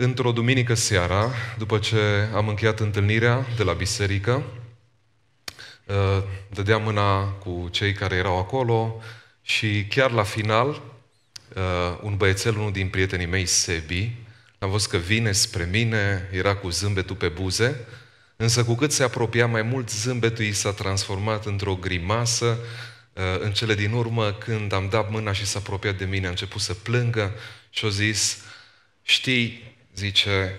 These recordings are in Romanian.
Într-o duminică seara, după ce am încheiat întâlnirea de la biserică, uh, dădeam mâna cu cei care erau acolo și chiar la final, uh, un băiețel, unul din prietenii mei, Sebi, am văzut că vine spre mine, era cu zâmbetul pe buze, însă cu cât se apropia mai mult, zâmbetul i s-a transformat într-o grimasă. Uh, în cele din urmă, când am dat mâna și s-a apropiat de mine, a început să plângă și a zis, știi, zice,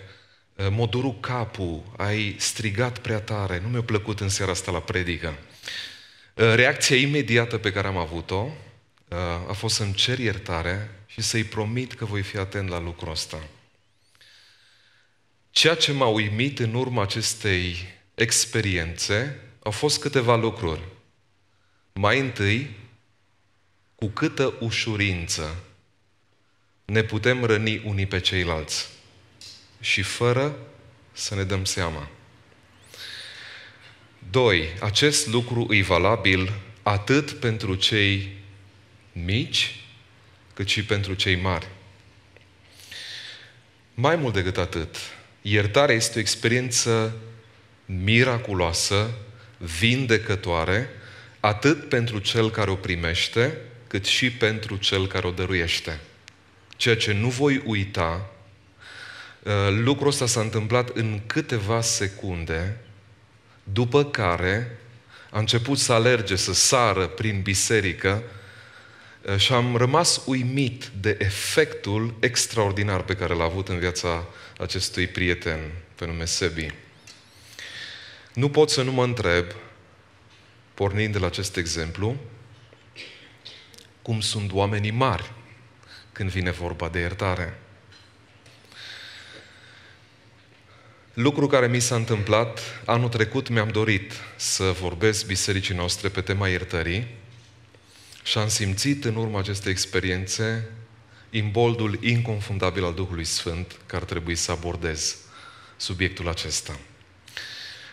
mă duru capul, ai strigat prea tare, nu mi-a plăcut în seara asta la predică. Reacția imediată pe care am avut-o a fost să-mi cer iertare și să-i promit că voi fi atent la lucrul ăsta. Ceea ce m-a uimit în urma acestei experiențe au fost câteva lucruri. Mai întâi, cu câtă ușurință ne putem răni unii pe ceilalți și fără să ne dăm seama. 2. Acest lucru e valabil atât pentru cei mici, cât și pentru cei mari. Mai mult decât atât, iertarea este o experiență miraculoasă, vindecătoare, atât pentru cel care o primește, cât și pentru cel care o dăruiește. Ceea ce nu voi uita Uh, lucrul ăsta s-a întâmplat în câteva secunde, după care a început să alerge, să sară prin biserică uh, și am rămas uimit de efectul extraordinar pe care l-a avut în viața acestui prieten pe nume Sebi. Nu pot să nu mă întreb, pornind de la acest exemplu, cum sunt oamenii mari când vine vorba de iertare. Lucru care mi s-a întâmplat, anul trecut mi-am dorit să vorbesc bisericii noastre pe tema iertării și am simțit în urma acestei experiențe imboldul inconfundabil al Duhului Sfânt că ar trebui să abordez subiectul acesta.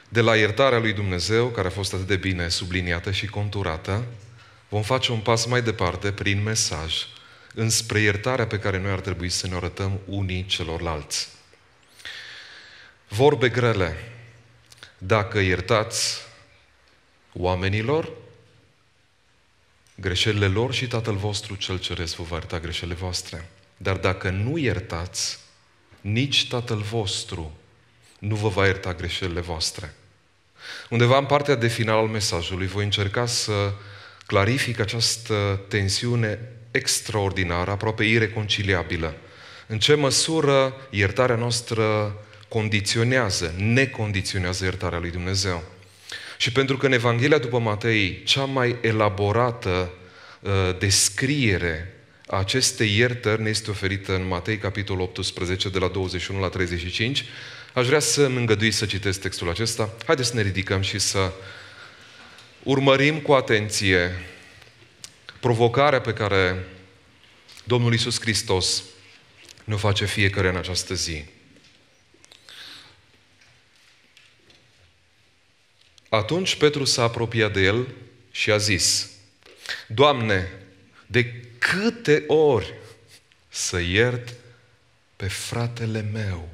De la iertarea lui Dumnezeu, care a fost atât de bine subliniată și conturată, vom face un pas mai departe prin mesaj înspre iertarea pe care noi ar trebui să ne arătăm unii celorlalți. Vorbe grele. Dacă iertați oamenilor, greșelile lor și Tatăl vostru cel ceresc vă va ierta greșelile voastre. Dar dacă nu iertați, nici Tatăl vostru nu vă va ierta greșelile voastre. Undeva în partea de final al mesajului voi încerca să clarific această tensiune extraordinară, aproape ireconciliabilă. În ce măsură iertarea noastră condiționează, ne condiționează iertarea lui Dumnezeu. Și pentru că în Evanghelia după Matei, cea mai elaborată uh, descriere a acestei iertări ne este oferită în Matei, capitolul 18, de la 21 la 35, aș vrea să îmi îngădui să citesc textul acesta. Haideți să ne ridicăm și să urmărim cu atenție provocarea pe care Domnul Isus Hristos ne face fiecare în această zi. Atunci Petru s-a apropiat de el și a zis, Doamne, de câte ori să iert pe fratele meu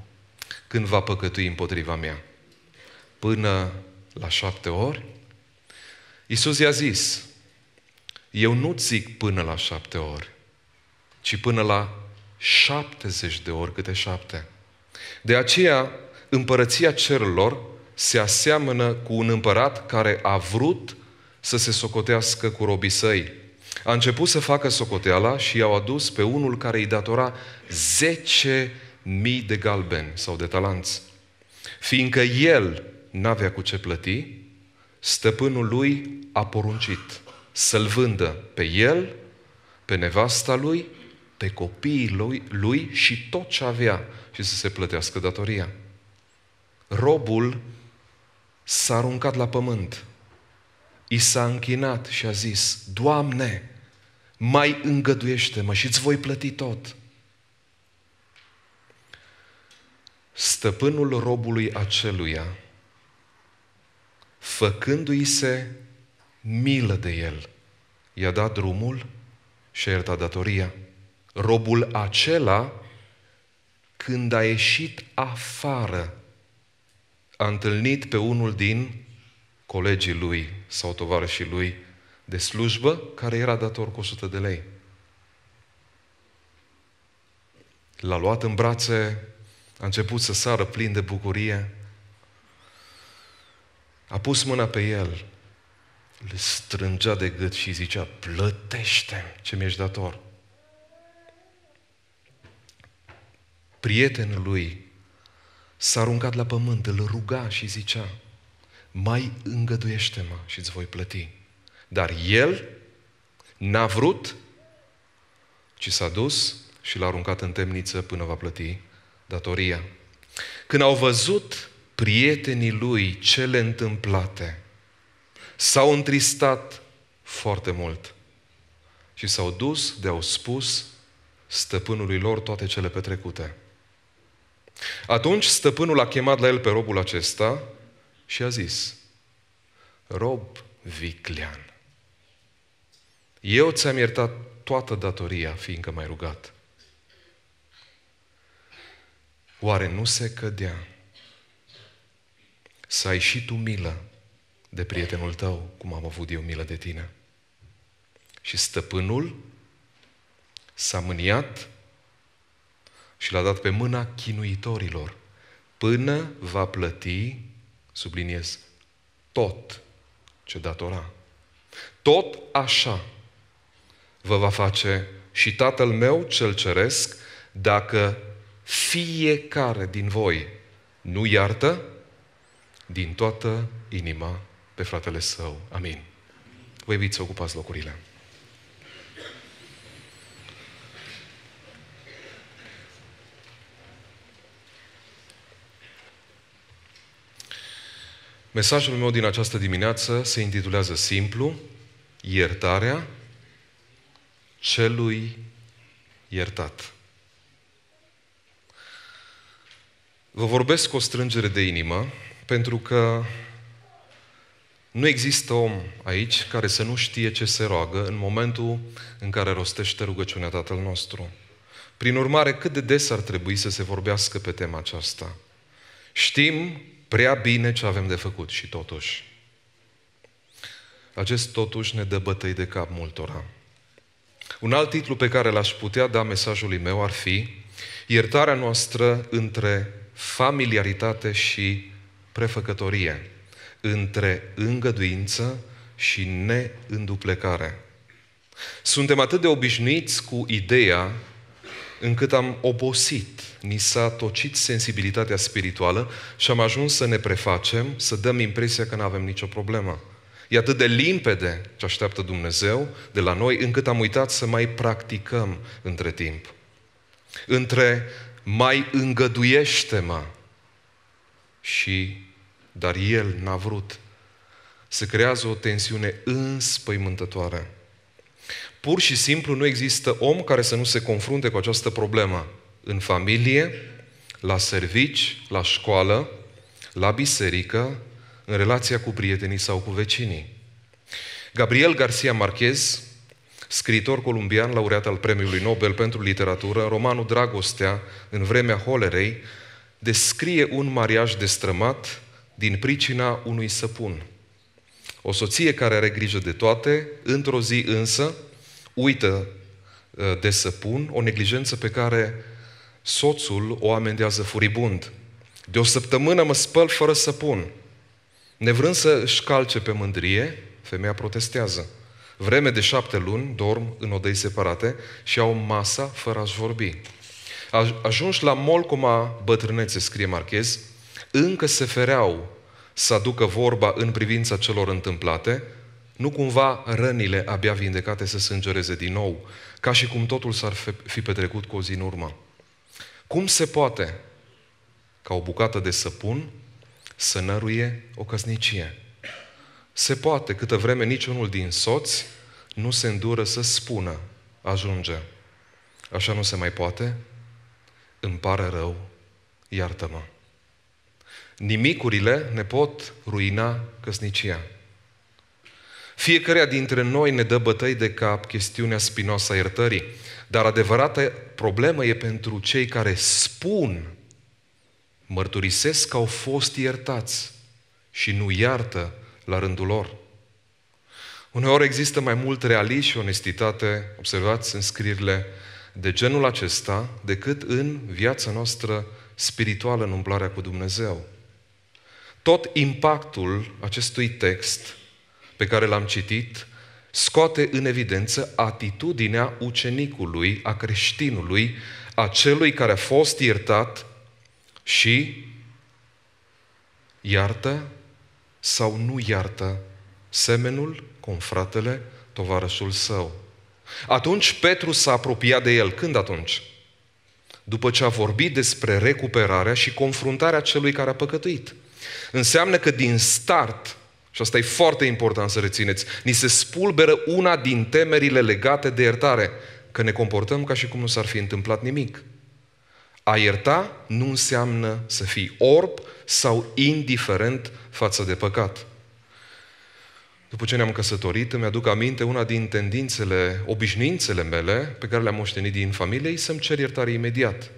când va păcătui împotriva mea? Până la șapte ori? Iisus i-a zis, eu nu zic până la șapte ori, ci până la șaptezeci de ori câte șapte. De aceea, împărăția cerurilor se aseamănă cu un împărat care a vrut să se socotească cu robii săi. A început să facă socoteala și i-au adus pe unul care îi datora 10.000 de galben sau de talanți. Fiindcă el n-avea cu ce plăti, stăpânul lui a poruncit să-l vândă pe el, pe nevasta lui, pe copiii lui, lui și tot ce avea și să se plătească datoria. Robul s-a aruncat la pământ, i s-a închinat și a zis, Doamne, mai îngăduiește-mă și îți voi plăti tot. Stăpânul robului aceluia, făcându-i se milă de el, i-a dat drumul și a iertat datoria. Robul acela, când a ieșit afară a întâlnit pe unul din colegii lui sau tovarășii lui de slujbă care era dator cu 100 de lei. L-a luat în brațe, a început să sară plin de bucurie, a pus mâna pe el, îl strângea de gât și zicea, plătește ce mi-ești dator. Prietenul lui s-a aruncat la pământ, îl ruga și zicea, mai îngăduiește-mă și îți voi plăti. Dar el n-a vrut, ci s-a dus și l-a aruncat în temniță până va plăti datoria. Când au văzut prietenii lui cele întâmplate, s-au întristat foarte mult și s-au dus de-au spus stăpânului lor toate cele petrecute. Atunci stăpânul a chemat la el pe robul acesta și a zis, Rob viclean, eu ți-am iertat toată datoria, fiindcă m-ai rugat. Oare nu se cădea să ai și tu milă de prietenul tău, cum am avut eu milă de tine? Și stăpânul s-a mâniat și l-a dat pe mâna chinuitorilor, până va plăti, subliniez, tot ce datora. Tot așa vă va face și Tatăl meu cel ceresc, dacă fiecare din voi nu iartă din toată inima pe fratele său. Amin. Vă iubiți să ocupați locurile. Mesajul meu din această dimineață se intitulează simplu Iertarea celui iertat. Vă vorbesc cu o strângere de inimă pentru că nu există om aici care să nu știe ce se roagă în momentul în care rostește rugăciunea Tatăl nostru. Prin urmare, cât de des ar trebui să se vorbească pe tema aceasta? Știm prea bine ce avem de făcut și totuși. Acest totuși ne dă bătăi de cap multora. Un alt titlu pe care l-aș putea da mesajului meu ar fi Iertarea noastră între familiaritate și prefăcătorie, între îngăduință și neînduplecare. Suntem atât de obișnuiți cu ideea încât am obosit, ni s-a tocit sensibilitatea spirituală și am ajuns să ne prefacem, să dăm impresia că nu avem nicio problemă. E atât de limpede ce așteaptă Dumnezeu de la noi, încât am uitat să mai practicăm între timp. Între mai îngăduiește-mă și dar el n-a vrut. Se creează o tensiune înspăimântătoare. Pur și simplu nu există om care să nu se confrunte cu această problemă în familie, la servici, la școală, la biserică, în relația cu prietenii sau cu vecinii. Gabriel Garcia Marquez, scriitor columbian, laureat al Premiului Nobel pentru literatură, romanul Dragostea, în vremea holerei, descrie un mariaj destrămat din pricina unui săpun. O soție care are grijă de toate, într-o zi însă, uită uh, de săpun o neglijență pe care soțul o amendează furibund. De o săptămână mă spăl fără săpun. Nevrând să își calce pe mândrie, femeia protestează. Vreme de șapte luni dorm în odăi separate și au masa fără a-și vorbi. Ajunși la molcoma bătrânețe, scrie Marchez, încă se fereau să aducă vorba în privința celor întâmplate, nu cumva rănile abia vindecate să sângereze din nou, ca și cum totul s-ar fi petrecut cu o zi în urmă. Cum se poate ca o bucată de săpun să năruie o căsnicie? Se poate, câtă vreme niciunul din soți nu se îndură să spună, ajunge. Așa nu se mai poate? Îmi pare rău, iartă-mă. Nimicurile ne pot ruina căsnicia. Fiecarea dintre noi ne dă bătăi de cap chestiunea spinoasă a iertării, dar adevărata problemă e pentru cei care spun, mărturisesc că au fost iertați și nu iartă la rândul lor. Uneori există mai mult realism și onestitate, observați în scrierile de genul acesta, decât în viața noastră spirituală, în umblarea cu Dumnezeu tot impactul acestui text pe care l-am citit scoate în evidență atitudinea ucenicului, a creștinului, a celui care a fost iertat și iartă sau nu iartă semenul, confratele, tovarășul său. Atunci Petru s-a apropiat de el. Când atunci? După ce a vorbit despre recuperarea și confruntarea celui care a păcătuit. Înseamnă că din start, și asta e foarte important să rețineți, ni se spulberă una din temerile legate de iertare, că ne comportăm ca și cum nu s-ar fi întâmplat nimic. A ierta nu înseamnă să fii orb sau indiferent față de păcat. După ce ne-am căsătorit, îmi aduc aminte una din tendințele, obișnuințele mele, pe care le-am moștenit din familie, să-mi cer iertare imediat.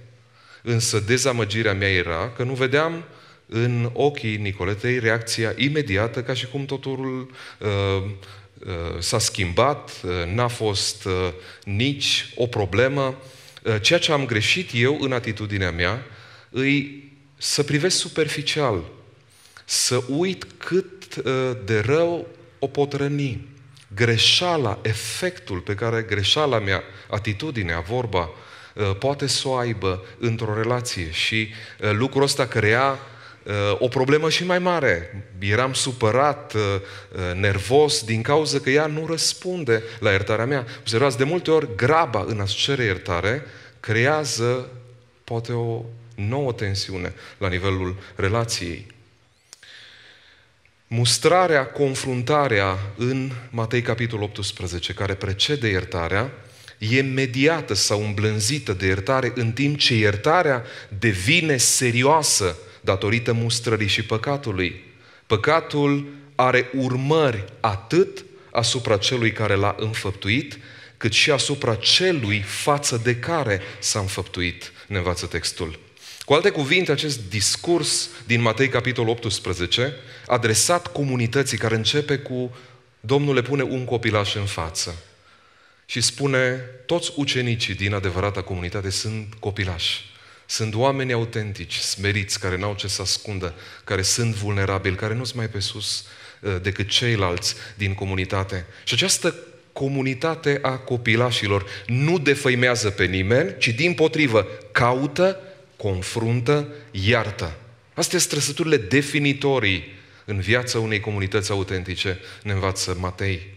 Însă dezamăgirea mea era că nu vedeam în ochii Nicoletei reacția imediată, ca și cum totul uh, uh, s-a schimbat, uh, n-a fost uh, nici o problemă. Uh, ceea ce am greșit eu în atitudinea mea, îi să privesc superficial, să uit cât uh, de rău o pot răni. Greșeala, efectul pe care greșeala mea, atitudinea, vorba, uh, poate să o aibă într-o relație și uh, lucrul ăsta crea Uh, o problemă și mai mare. Eram supărat, uh, uh, nervos, din cauza că ea nu răspunde la iertarea mea. Observați, de multe ori, graba în a cere iertare creează poate o nouă tensiune la nivelul relației. Mustrarea, confruntarea în Matei capitolul 18, care precede iertarea, e mediată sau îmblânzită de iertare, în timp ce iertarea devine serioasă datorită mustrării și păcatului. Păcatul are urmări atât asupra celui care l-a înfăptuit, cât și asupra celui față de care s-a înfăptuit, ne învață textul. Cu alte cuvinte, acest discurs din Matei capitolul 18, adresat comunității care începe cu Domnul le pune un copilaș în față și spune toți ucenicii din adevărata comunitate sunt copilași. Sunt oameni autentici, smeriți, care n-au ce să ascundă, care sunt vulnerabili, care nu sunt mai pe sus uh, decât ceilalți din comunitate. Și această comunitate a copilașilor nu defăimează pe nimeni, ci din potrivă caută, confruntă, iartă. Astea sunt trăsăturile definitorii în viața unei comunități autentice, ne învață Matei.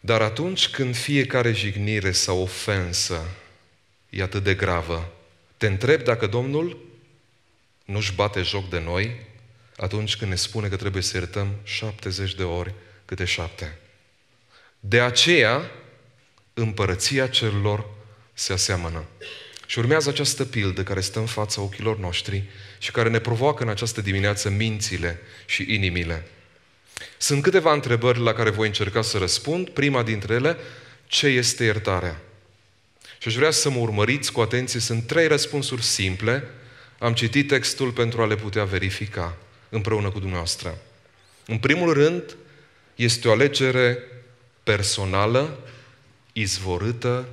Dar atunci când fiecare jignire sau ofensă e atât de gravă. Te întreb dacă Domnul nu-și bate joc de noi atunci când ne spune că trebuie să iertăm 70 de ori câte șapte. De aceea, împărăția cerurilor se aseamănă. Și urmează această pildă care stă în fața ochilor noștri și care ne provoacă în această dimineață mințile și inimile. Sunt câteva întrebări la care voi încerca să răspund. Prima dintre ele, ce este iertarea? Și aș vrea să mă urmăriți cu atenție. Sunt trei răspunsuri simple. Am citit textul pentru a le putea verifica împreună cu dumneavoastră. În primul rând, este o alegere personală, izvorâtă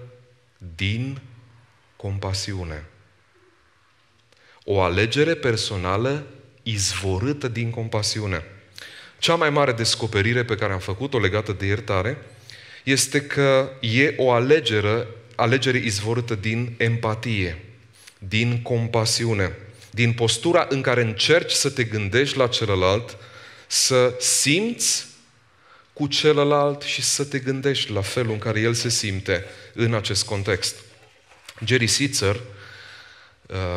din compasiune. O alegere personală izvorâtă din compasiune. Cea mai mare descoperire pe care am făcut-o legată de iertare este că e o alegere alegere izvorâtă din empatie, din compasiune, din postura în care încerci să te gândești la celălalt, să simți cu celălalt și să te gândești la felul în care el se simte în acest context. Jerry Sitzer,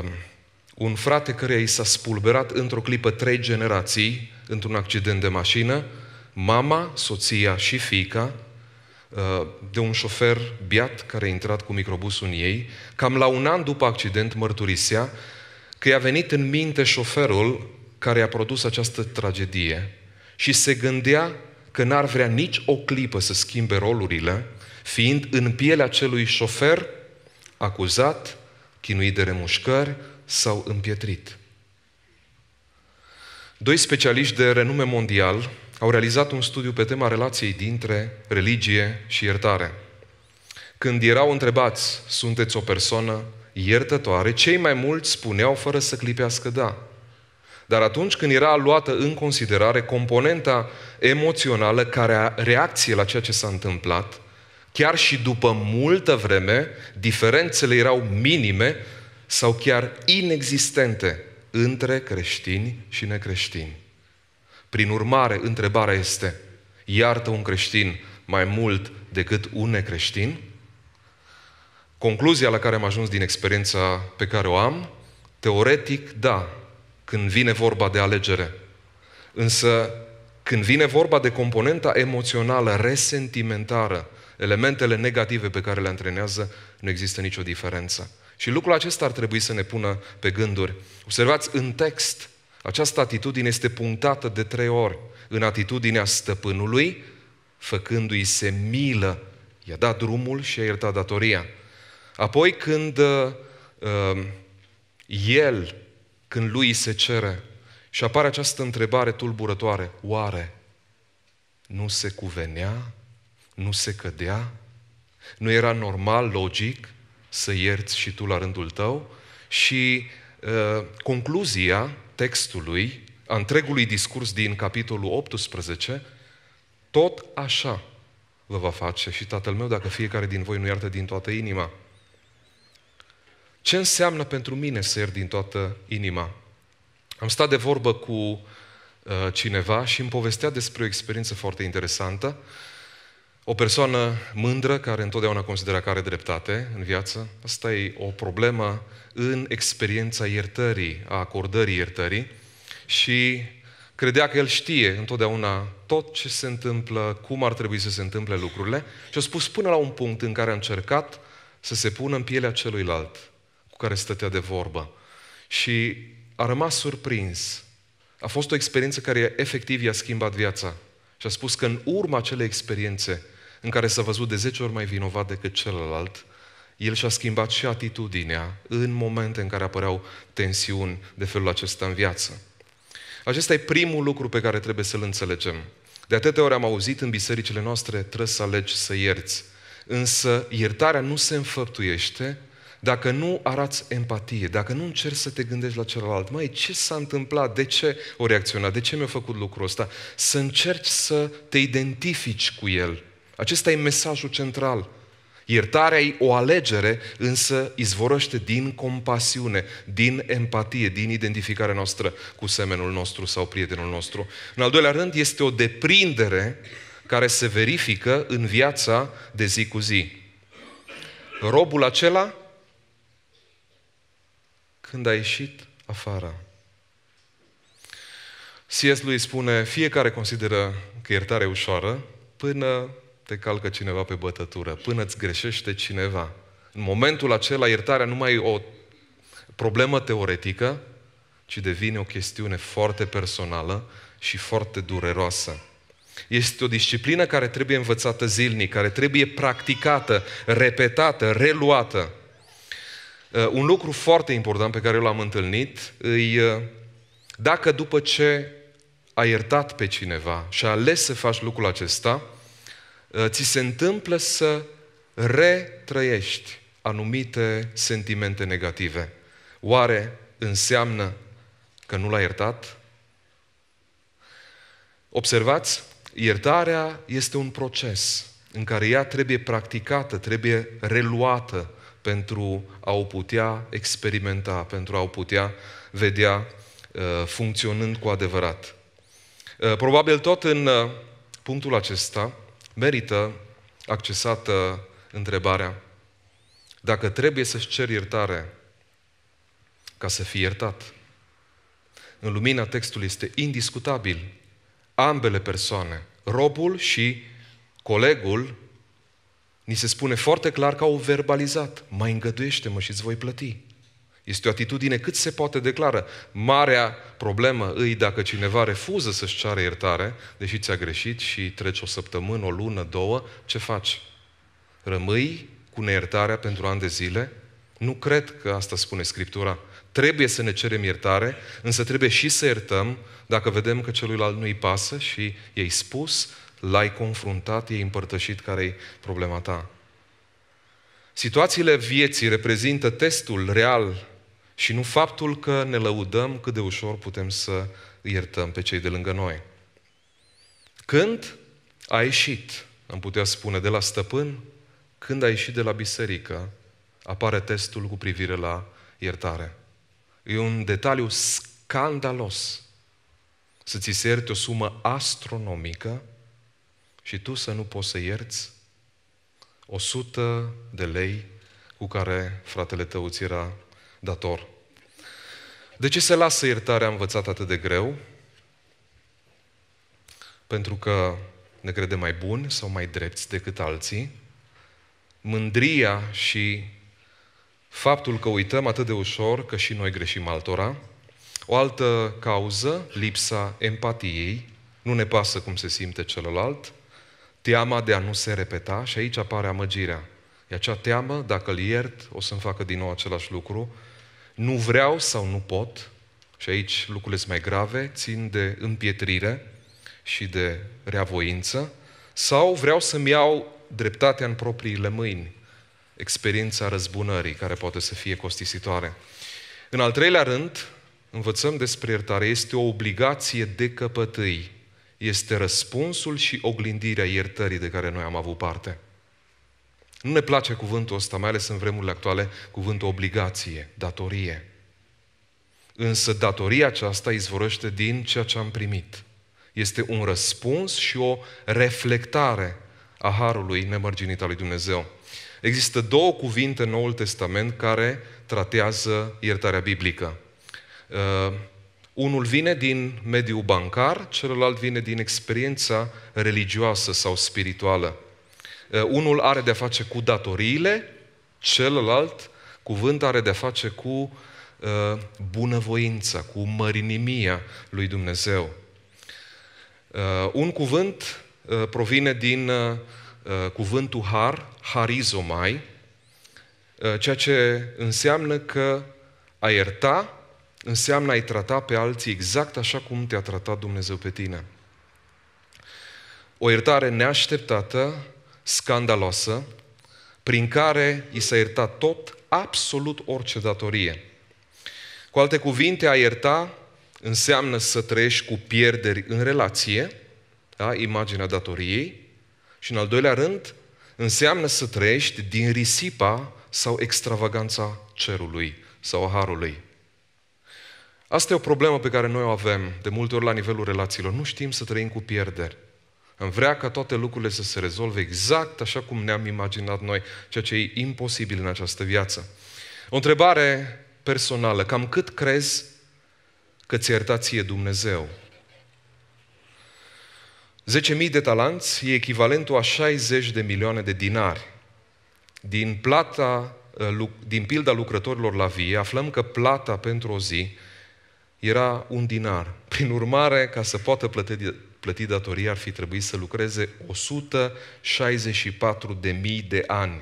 um, un frate care i s-a spulberat într-o clipă trei generații într-un accident de mașină, mama, soția și fiica, Uh, de un șofer biat care a intrat cu microbusul în ei. Cam la un an după accident mărturisea că i-a venit în minte șoferul care a produs această tragedie și se gândea că n-ar vrea nici o clipă să schimbe rolurile, fiind în pielea acelui șofer acuzat, chinuit de remușcări sau împietrit. Doi specialiști de renume mondial au realizat un studiu pe tema relației dintre religie și iertare. Când erau întrebați, sunteți o persoană iertătoare, cei mai mulți spuneau fără să clipească da. Dar atunci când era luată în considerare componenta emoțională care a reacție la ceea ce s-a întâmplat, chiar și după multă vreme, diferențele erau minime sau chiar inexistente între creștini și necreștini. Prin urmare, întrebarea este, iartă un creștin mai mult decât un necreștin? Concluzia la care am ajuns din experiența pe care o am, teoretic, da, când vine vorba de alegere. Însă, când vine vorba de componenta emoțională, resentimentară, elementele negative pe care le antrenează, nu există nicio diferență. Și lucrul acesta ar trebui să ne pună pe gânduri. Observați, în text, această atitudine este punctată de trei ori în atitudinea stăpânului, făcându-i se milă. I-a dat drumul și a iertat datoria. Apoi când uh, um, el, când lui se cere și apare această întrebare tulburătoare, oare nu se cuvenea, nu se cădea, nu era normal, logic să ierți și tu la rândul tău? Și uh, concluzia textului, a întregului discurs din capitolul 18, tot așa vă va face și Tatăl meu dacă fiecare din voi nu iartă din toată inima. Ce înseamnă pentru mine să iert din toată inima? Am stat de vorbă cu uh, cineva și îmi povestea despre o experiență foarte interesantă. O persoană mândră care întotdeauna consideră că are dreptate în viață, asta e o problemă în experiența iertării, a acordării iertării și credea că el știe întotdeauna tot ce se întâmplă, cum ar trebui să se întâmple lucrurile și a spus până la un punct în care a încercat să se pună în pielea celuilalt cu care stătea de vorbă. Și a rămas surprins. A fost o experiență care efectiv i-a schimbat viața. Și a spus că în urma acelei experiențe în care s-a văzut de 10 ori mai vinovat decât celălalt, el și-a schimbat și atitudinea în momente în care apăreau tensiuni de felul acesta în viață. Acesta e primul lucru pe care trebuie să-l înțelegem. De atâtea ori am auzit în bisericile noastre, trebuie să alegi să ierți. Însă iertarea nu se înfăptuiește dacă nu arăți empatie, dacă nu încerci să te gândești la celălalt. Mai ce s-a întâmplat? De ce o reacționa? De ce mi-a făcut lucrul ăsta? Să încerci să te identifici cu el acesta e mesajul central. Iertarea e o alegere, însă izvorăște din compasiune, din empatie, din identificarea noastră cu semenul nostru sau prietenul nostru. În al doilea rând, este o deprindere care se verifică în viața de zi cu zi. Robul acela, când a ieșit afară. C.S. lui spune, fiecare consideră că iertarea e ușoară până te calcă cineva pe bătătură, până îți greșește cineva. În momentul acela, iertarea nu mai e o problemă teoretică, ci devine o chestiune foarte personală și foarte dureroasă. Este o disciplină care trebuie învățată zilnic, care trebuie practicată, repetată, reluată. Uh, un lucru foarte important pe care eu l-am întâlnit îi uh, dacă după ce ai iertat pe cineva și ai ales să faci lucrul acesta, Eh, ți se întâmplă să retrăiești anumite sentimente negative. Oare înseamnă că nu l-a iertat? Observați, iertarea este un proces în care ea trebuie practicată, trebuie reluată pentru a o putea experimenta, pentru a o putea vedea eh, funcționând cu adevărat. Eh, probabil tot în punctul acesta, merită accesată întrebarea dacă trebuie să-și ceri iertare ca să fii iertat. În lumina textului este indiscutabil. Ambele persoane, robul și colegul, ni se spune foarte clar că au verbalizat. Mai îngăduiește-mă și îți voi plăti. Este o atitudine cât se poate declară. Marea problemă îi dacă cineva refuză să-și ceară iertare, deși ți-a greșit și treci o săptămână, o lună, două, ce faci? Rămâi cu neiertarea pentru ani de zile? Nu cred că asta spune Scriptura. Trebuie să ne cerem iertare, însă trebuie și să iertăm dacă vedem că celuilalt nu-i pasă și i-ai spus, l-ai confruntat, i-ai împărtășit care-i problema ta. Situațiile vieții reprezintă testul real și nu faptul că ne lăudăm cât de ușor putem să iertăm pe cei de lângă noi. Când a ieșit, am putea spune, de la stăpân, când a ieșit de la biserică, apare testul cu privire la iertare. E un detaliu scandalos să ți se ierte o sumă astronomică și tu să nu poți să ierți 100 de lei cu care fratele tău ți era dator. De ce se lasă iertarea învățată atât de greu? Pentru că ne credem mai buni sau mai drepți decât alții. Mândria și faptul că uităm atât de ușor că și noi greșim altora. O altă cauză, lipsa empatiei, nu ne pasă cum se simte celălalt, teama de a nu se repeta și aici apare amăgirea. E acea teamă, dacă îl iert, o să-mi facă din nou același lucru nu vreau sau nu pot, și aici lucrurile sunt mai grave, țin de împietrire și de reavoință, sau vreau să-mi iau dreptatea în propriile mâini, experiența răzbunării, care poate să fie costisitoare. În al treilea rând, învățăm despre iertare. Este o obligație de căpătâi. Este răspunsul și oglindirea iertării de care noi am avut parte. Nu ne place cuvântul ăsta, mai ales în vremurile actuale, cuvântul obligație, datorie. Însă datoria aceasta izvorăște din ceea ce am primit. Este un răspuns și o reflectare a harului nemărginit al lui Dumnezeu. Există două cuvinte în Noul Testament care tratează iertarea biblică. Uh, unul vine din mediul bancar, celălalt vine din experiența religioasă sau spirituală. Eh, unul are de-a face cu datoriile, celălalt cuvânt are de-a face cu eh, bunăvoința, cu mărinimia lui Dumnezeu. Eh, un cuvânt provine din cuvântul har, harizomai, ceea ce înseamnă că a ierta înseamnă a-i trata pe alții exact așa cum te-a tratat Dumnezeu pe tine. O iertare neașteptată scandalosă prin care i s-a iertat tot, absolut orice datorie. Cu alte cuvinte, a ierta înseamnă să trăiești cu pierderi în relație, da? imaginea datoriei, și în al doilea rând, înseamnă să trăiești din risipa sau extravaganța cerului sau a harului. Asta e o problemă pe care noi o avem de multe ori la nivelul relațiilor. Nu știm să trăim cu pierderi. Am vrea ca toate lucrurile să se rezolve exact așa cum ne-am imaginat noi, ceea ce e imposibil în această viață. O întrebare personală, cam cât crezi că ți-a iertat ție Dumnezeu? 10.000 de talanți e echivalentul a 60 de milioane de dinari. Din, plata, uh, din pilda lucrătorilor la vie, aflăm că plata pentru o zi era un dinar. Prin urmare, ca să poată plăti, plătit datoria ar fi trebuit să lucreze 164 de mii de ani.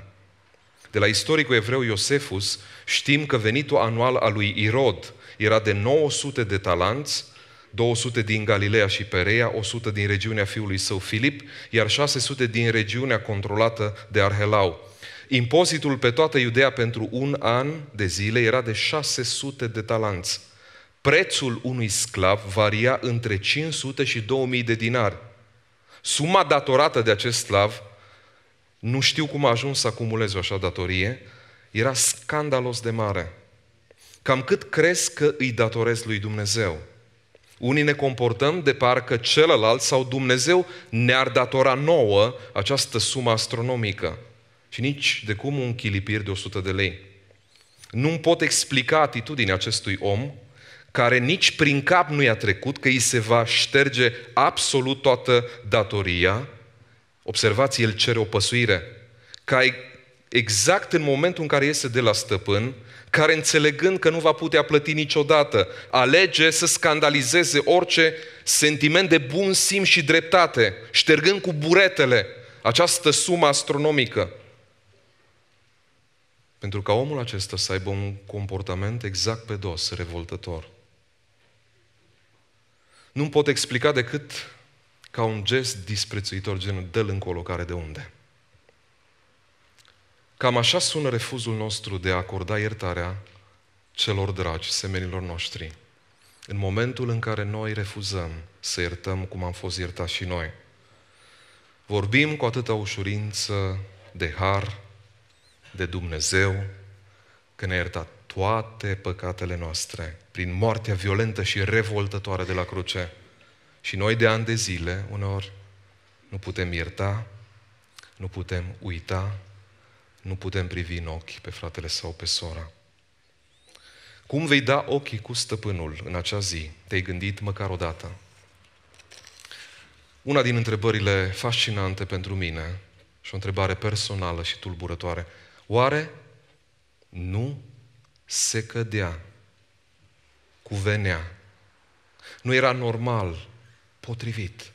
De la istoricul evreu Iosefus știm că venitul anual al lui Irod era de 900 de talanți, 200 din Galileea și Pereia, 100 din regiunea fiului său Filip, iar 600 din regiunea controlată de Arhelau. Impozitul pe toată Iudea pentru un an de zile era de 600 de talanți. Prețul unui sclav varia între 500 și 2000 de dinari. Suma datorată de acest sclav, nu știu cum a ajuns să acumuleze o așa datorie, era scandalos de mare. Cam cât crezi că îi datorezi lui Dumnezeu? Unii ne comportăm de parcă celălalt sau Dumnezeu ne-ar datora nouă această sumă astronomică și nici de cum un chilipir de 100 de lei. Nu pot explica atitudinea acestui om care nici prin cap nu i-a trecut că îi se va șterge absolut toată datoria. Observați, el cere o păsuire. Ca exact în momentul în care iese de la stăpân, care înțelegând că nu va putea plăti niciodată, alege să scandalizeze orice sentiment de bun simț și dreptate, ștergând cu buretele această sumă astronomică. Pentru ca omul acesta să aibă un comportament exact pe dos, revoltător nu pot explica decât ca un gest disprețuitor, genul dă-l încolo care de unde. Cam așa sună refuzul nostru de a acorda iertarea celor dragi, semenilor noștri, în momentul în care noi refuzăm să iertăm cum am fost iertați și noi. Vorbim cu atâta ușurință de har, de Dumnezeu, că ne-a iertat toate păcatele noastre prin moartea violentă și revoltătoare de la cruce. Și noi de ani de zile, uneori, nu putem ierta, nu putem uita, nu putem privi în ochi pe fratele sau pe sora. Cum vei da ochii cu stăpânul în acea zi? Te-ai gândit măcar o dată. Una din întrebările fascinante pentru mine și o întrebare personală și tulburătoare. Oare nu se cădea, cuvenea. Nu era normal, potrivit,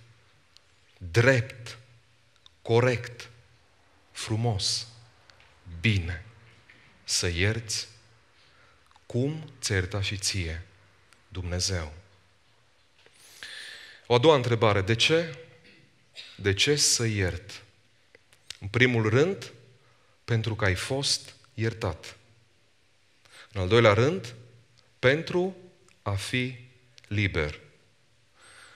drept, corect, frumos, bine. Să ierți cum țerta și ție Dumnezeu. O a doua întrebare, de ce? De ce să iert? În primul rând, pentru că ai fost iertat. În al doilea rând, pentru a fi liber.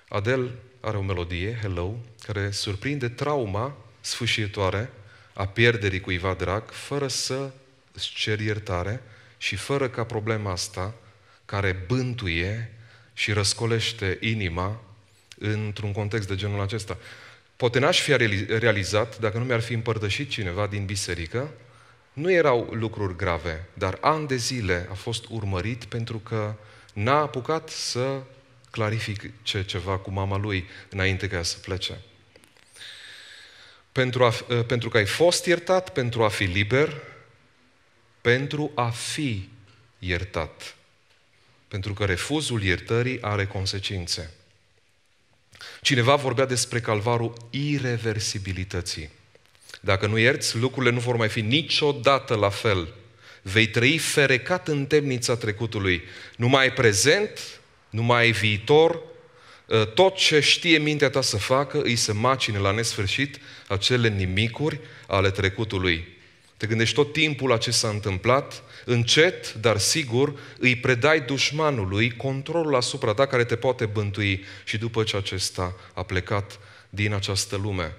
Adel are o melodie, Hello, care surprinde trauma sfâșietoare a pierderii cuiva drag, fără să îți ceri iertare și fără ca problema asta, care bântuie și răscolește inima într-un context de genul acesta. Poate n-aș fi realizat dacă nu mi-ar fi împărtășit cineva din biserică nu erau lucruri grave, dar ani de zile a fost urmărit pentru că n-a apucat să clarifice ceva cu mama lui înainte ca ea să plece. Pentru, a, ă, pentru că ai fost iertat, pentru a fi liber, pentru a fi iertat. Pentru că refuzul iertării are consecințe. Cineva vorbea despre calvarul ireversibilității. Dacă nu ierți, lucrurile nu vor mai fi niciodată la fel. Vei trăi ferecat în temnița trecutului. Nu mai ai prezent, nu mai ai viitor, ă, tot ce știe mintea ta să facă îi să macine la nesfârșit acele nimicuri ale trecutului. Te gândești tot timpul la ce s-a întâmplat, încet, dar sigur, îi predai dușmanului controlul asupra ta care te poate bântui și după ce acesta a plecat din această lume.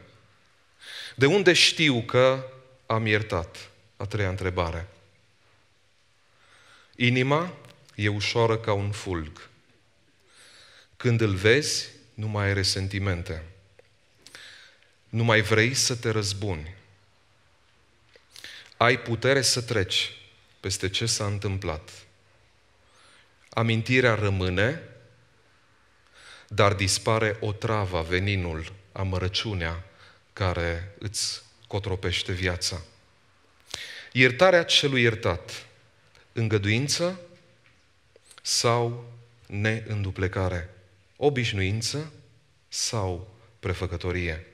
De unde știu că am iertat? A treia întrebare. Inima e ușoară ca un fulg. Când îl vezi, nu mai ai resentimente. Nu mai vrei să te răzbuni. Ai putere să treci peste ce s-a întâmplat. Amintirea rămâne, dar dispare o travă, veninul, amărăciunea, care îți cotropește viața. Iertarea celui iertat, îngăduință sau neînduplecare, obișnuință sau prefăcătorie.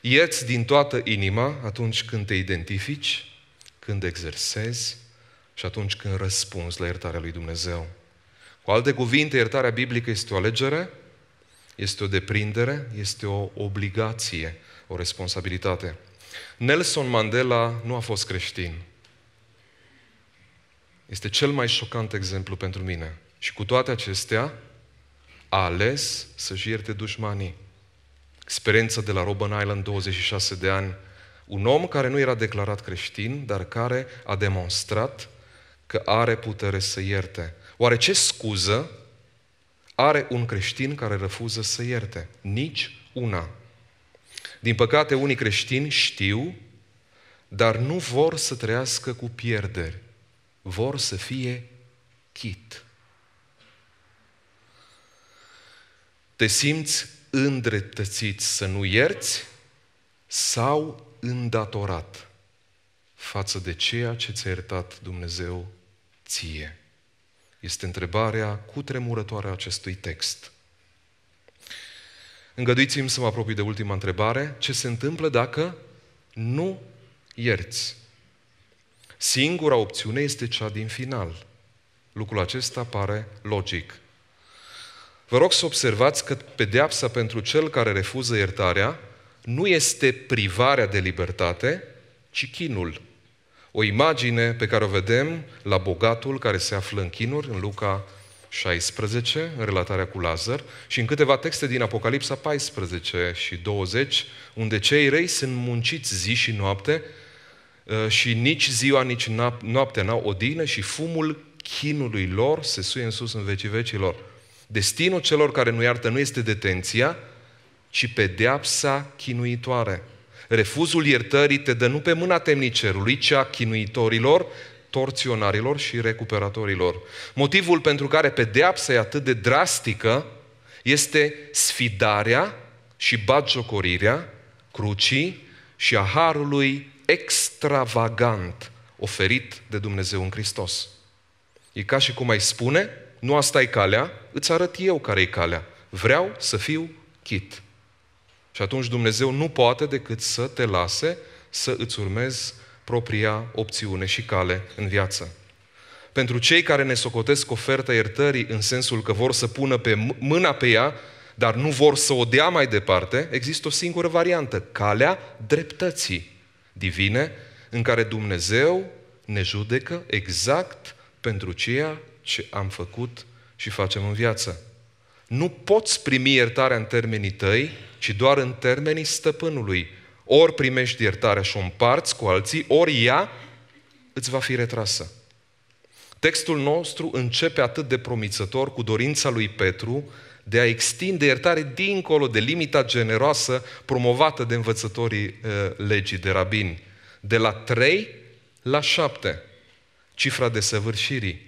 Ieți din toată inima atunci când te identifici, când exersezi și atunci când răspunzi la iertarea lui Dumnezeu. Cu alte cuvinte, iertarea biblică este o alegere este o deprindere, este o obligație, o responsabilitate. Nelson Mandela nu a fost creștin. Este cel mai șocant exemplu pentru mine. Și cu toate acestea, a ales să-și ierte dușmanii. Experiența de la Robben Island, 26 de ani, un om care nu era declarat creștin, dar care a demonstrat că are putere să ierte. Oare ce scuză are un creștin care refuză să ierte. Nici una. Din păcate, unii creștini știu, dar nu vor să trăiască cu pierderi. Vor să fie chit. Te simți îndreptățit să nu ierți sau îndatorat față de ceea ce ți-a iertat Dumnezeu ție este întrebarea cutremurătoare a acestui text. Îngăduiți-mi să mă apropii de ultima întrebare. Ce se întâmplă dacă nu ierți? Singura opțiune este cea din final. Lucrul acesta pare logic. Vă rog să observați că pedeapsa pentru cel care refuză iertarea nu este privarea de libertate, ci chinul. O imagine pe care o vedem la bogatul care se află în chinuri, în Luca 16, în relatarea cu Lazar, și în câteva texte din Apocalipsa 14 și 20, unde cei rei sunt munciți zi și noapte uh, și nici ziua, nici noaptea n-au odină și fumul chinului lor se suie în sus în vecii vecilor. Destinul celor care nu iartă nu este detenția, ci pedeapsa chinuitoare. Refuzul iertării te dă nu pe mâna temnicerului, ci a chinuitorilor, torționarilor și recuperatorilor. Motivul pentru care pedeapsa e atât de drastică este sfidarea și bagiocorirea crucii și a harului extravagant oferit de Dumnezeu în Hristos. E ca și cum ai spune, nu asta e calea, îți arăt eu care e calea. Vreau să fiu chit. Și atunci Dumnezeu nu poate decât să te lase să îți urmezi propria opțiune și cale în viață. Pentru cei care ne socotesc oferta iertării în sensul că vor să pună pe mâna pe ea, dar nu vor să o dea mai departe, există o singură variantă, calea dreptății divine, în care Dumnezeu ne judecă exact pentru ceea ce am făcut și facem în viață. Nu poți primi iertarea în termenii tăi ci doar în termenii stăpânului. Ori primești iertarea și o împarți cu alții, ori ea îți va fi retrasă. Textul nostru începe atât de promițător cu dorința lui Petru de a extinde iertare dincolo de limita generoasă promovată de învățătorii eh, legii de rabini, de la 3 la 7, cifra de săvârșirii.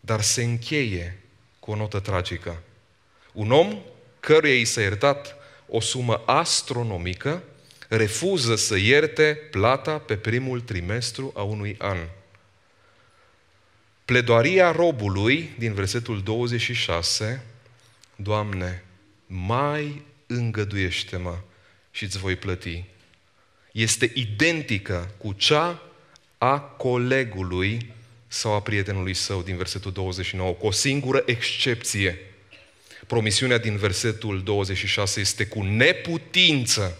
Dar se încheie cu o notă tragică. Un om căruia i s-a iertat o sumă astronomică, refuză să ierte plata pe primul trimestru a unui an. Pledoaria robului din versetul 26, Doamne, mai îngăduiește-mă și îți voi plăti. Este identică cu cea a colegului sau a prietenului său din versetul 29, cu o singură excepție – Promisiunea din versetul 26 este cu neputință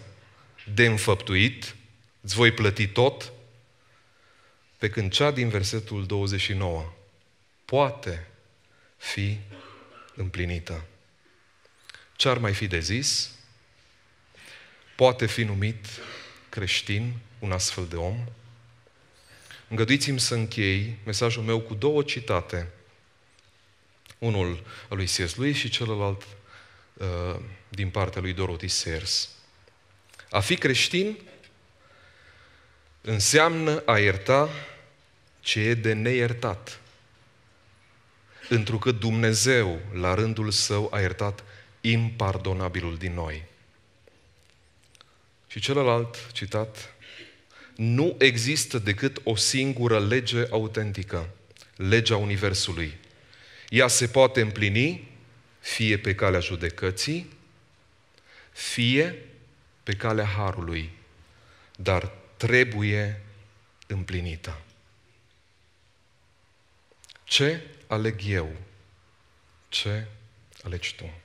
de înfăptuit, îți voi plăti tot, pe când cea din versetul 29 poate fi împlinită. Ce ar mai fi de zis? Poate fi numit creștin un astfel de om? Îngăduiți-mi să închei mesajul meu cu două citate unul al lui C.S. Lewis și celălalt uh, din partea lui Dorothy Sayers. A fi creștin înseamnă a ierta ce e de neiertat. Întrucât Dumnezeu, la rândul său, a iertat impardonabilul din noi. Și celălalt citat, nu există decât o singură lege autentică, legea Universului ea se poate împlini fie pe calea judecății, fie pe calea harului, dar trebuie împlinită. Ce aleg eu? Ce alegi tu?